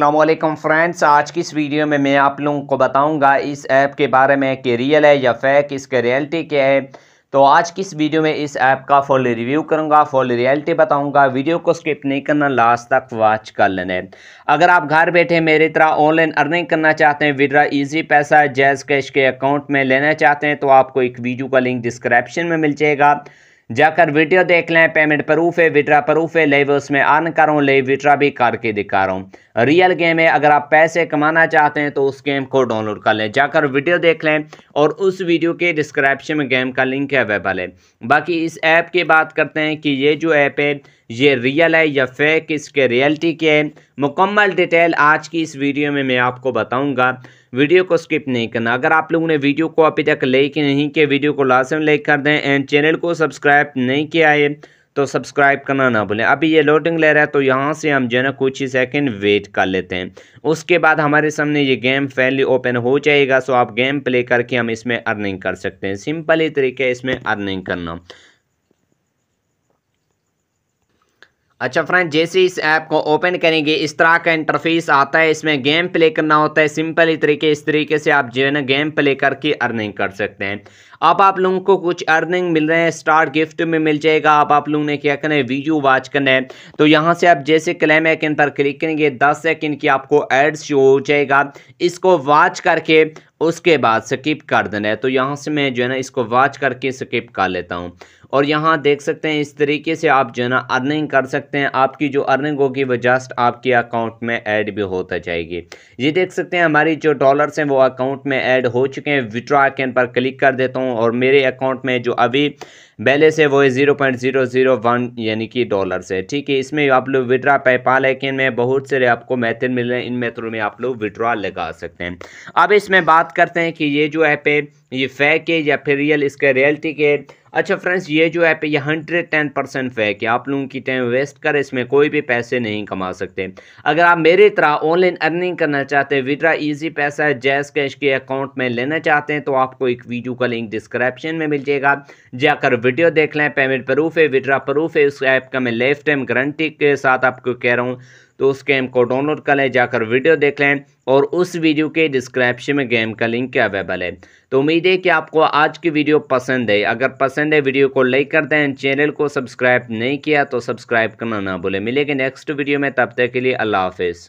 Aslam friends आज की इस वीडियो में मैं आप लोगों को बताऊंगा इस ऐप के बारे में कि रियल है या फेक इसके रियलिटी क्या है तो आज की इस वीडियो में इस ऐप का फुल रिव्यू करूंगा फुल रियलिटी बताऊंगा वीडियो को स्किप नहीं करना लास्ट तक वॉच कर लेना है अगर आप घर बैठे मेरी तरह ऑनलाइन अर्निंग करना चाहते हैं विद्रा इजी पैसा जैज़ कैश के अकाउंट में लेना चाहते हैं तो आपको एक वीडियो का लिंक डिस्क्रिप्शन में मिल जाएगा जाकर वीडियो देख लें पेमेंट प्रूफ है विड्रा प्रूफ है लाइव उसमें अर्न करूँ ले विड्रा भी करके दिखा रहा हूँ रियल गेम है अगर आप पैसे कमाना चाहते हैं तो उस गेम को डाउनलोड कर लें जाकर वीडियो देख लें और उस वीडियो के डिस्क्रिप्शन में गेम का लिंक अवेलेबल है बाकी इस ऐप की बात करते हैं कि ये जो ऐप है ये रियल है या फेक इसके रियलिटी के मुकम्मल डिटेल आज की इस वीडियो में मैं आपको बताऊँगा वीडियो को स्किप नहीं करना अगर आप लोगों ने वीडियो को अभी तक लाइक नहीं किया वीडियो को लास्ट में लाइक कर दें एंड चैनल को सब्सक्राइब नहीं किया है तो सब्सक्राइब करना ना भूलें अभी ये लोडिंग ले रहा है तो यहाँ से हम जो है ना कुछ ही सेकेंड वेट कर लेते हैं उसके बाद हमारे सामने ये गेम फैनली ओपन हो जाएगा सो आप गेम प्ले करके हम इसमें अर्निंग कर सकते हैं सिंपल ही तरीके इसमें अर्निंग करना अच्छा फ्रेंड जैसे इस ऐप को ओपन करेंगे इस तरह का इंटरफेस आता है इसमें गेम प्ले करना होता है सिंपल ही तरीके इस तरीके से आप जो है ना गेम प्ले करके अर्निंग कर सकते हैं अब आप लोगों को कुछ अर्निंग मिल रहे हैं स्टार गिफ्ट में मिल जाएगा अब आप लोगों ने क्या करना है वीडियो वॉच करना है तो यहाँ से आप जैसे क्लेम आइकन पर क्लिक करेंगे दस सेकेंड की आपको एड्स शो हो जाएगा इसको वॉच करके उसके बाद स्किप कर देना है तो यहाँ से मैं जो है ना इसको वॉच करके स्किप कर लेता हूँ और यहाँ देख सकते हैं इस तरीके से आप जो ना अर्निंग कर सकते हैं आपकी जो अर्निंग होगी वो जस्ट आपके अकाउंट में ऐड भी होता जाएगी ये देख सकते हैं हमारी जो डॉलर्स हैं वो अकाउंट में ऐड हो चुके हैं विड्रॉ आइकन पर क्लिक कर देता हूँ और मेरे अकाउंट में जो अभी बैलेंस है वो है zero point zero zero one यानी कि डॉलर से ठीक है इसमें आप लोग विड्रा पेपाल आइकन में बहुत सारे आपको मेथड मिल रहे हैं इन मेथडों में आप लोग विड्रा लगा सकते हैं अब इसमें बात करते हैं कि ये जो ऐप है ये फेक है या फिर रियल इसके रियलिटी के अच्छा फ्रेंड्स ये जो ऐप है ये हंड्रेड टेन परसेंट फेक है आप लोगों की टाइम वेस्ट कर इसमें कोई भी पैसे नहीं कमा सकते अगर आप मेरी तरह ऑनलाइन अर्निंग करना चाहते हैं विड्रा ईजी पैसा जैस कैश के अकाउंट में लेना चाहते हैं तो आपको एक वीडियो का लिंक डिस्क्रिप्शन में मिल जाएगा जाकर वीडियो देख लें पेमेंट प्रूफ है विड्रा प्रूफ है उस ऐप का मैं लाइफ टाइम गारंटी के साथ आपको कह रहा हूँ तो उस गेम को डाउनलोड कर लें जाकर वीडियो देख लें और उस वीडियो के डिस्क्रिप्शन में गेम का लिंक अवेलेबल है तो उम्मीद है कि आपको आज की वीडियो पसंद है अगर पसंद है वीडियो को लाइक कर दें चैनल को सब्सक्राइब नहीं किया तो सब्सक्राइब करना ना भूलें मिलेगी नेक्स्ट वीडियो में तब तक के लिए अल्लाह हाफिज़